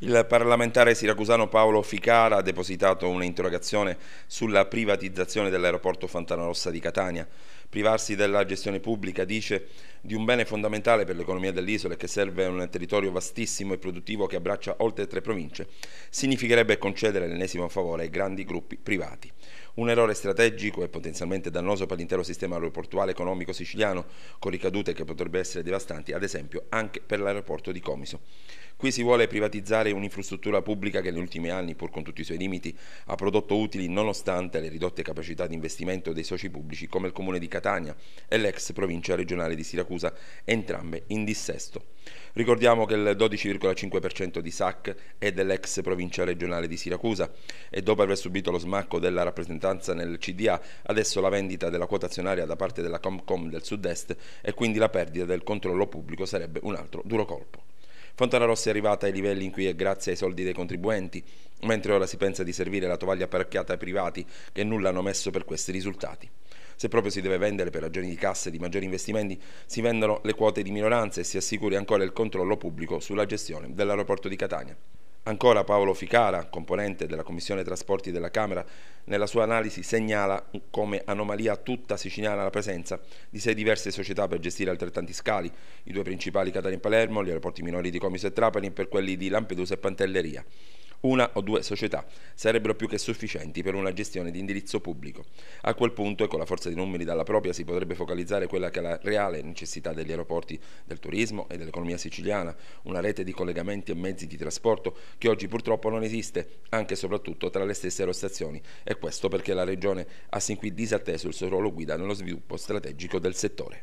Il parlamentare siracusano Paolo Ficara ha depositato un'interrogazione sulla privatizzazione dell'aeroporto Fontanarossa di Catania. Privarsi della gestione pubblica, dice, di un bene fondamentale per l'economia dell'isola e che serve a un territorio vastissimo e produttivo che abbraccia oltre tre province, significherebbe concedere l'ennesimo favore ai grandi gruppi privati. Un errore strategico e potenzialmente dannoso per l'intero sistema aeroportuale economico siciliano, con ricadute che potrebbero essere devastanti, ad esempio anche per l'aeroporto di Comiso. Qui si vuole privatizzare creare un'infrastruttura pubblica che negli ultimi anni, pur con tutti i suoi limiti, ha prodotto utili nonostante le ridotte capacità di investimento dei soci pubblici come il Comune di Catania e l'ex provincia regionale di Siracusa, entrambe in dissesto. Ricordiamo che il 12,5% di SAC è dell'ex provincia regionale di Siracusa e dopo aver subito lo smacco della rappresentanza nel CDA, adesso la vendita della quota azionaria da parte della Comcom del Sud-Est e quindi la perdita del controllo pubblico sarebbe un altro duro colpo. Fontana Rossi è arrivata ai livelli in cui è grazie ai soldi dei contribuenti, mentre ora si pensa di servire la tovaglia apparecchiata ai privati che nulla hanno messo per questi risultati. Se proprio si deve vendere per ragioni di casse e di maggiori investimenti, si vendono le quote di minoranza e si assicuri ancora il controllo pubblico sulla gestione dell'aeroporto di Catania. Ancora Paolo Ficala, componente della Commissione Trasporti della Camera, nella sua analisi segnala come anomalia tutta siciliana la presenza di sei diverse società per gestire altrettanti scali, i due principali Catania e Palermo, gli aeroporti minori di Comiso e Trapani per quelli di Lampedusa e Pantelleria. Una o due società sarebbero più che sufficienti per una gestione di indirizzo pubblico. A quel punto e con la forza di numeri dalla propria si potrebbe focalizzare quella che è la reale necessità degli aeroporti, del turismo e dell'economia siciliana, una rete di collegamenti e mezzi di trasporto che oggi purtroppo non esiste, anche e soprattutto tra le stesse aerostazioni e questo perché la Regione ha sin qui disatteso il suo ruolo guida nello sviluppo strategico del settore.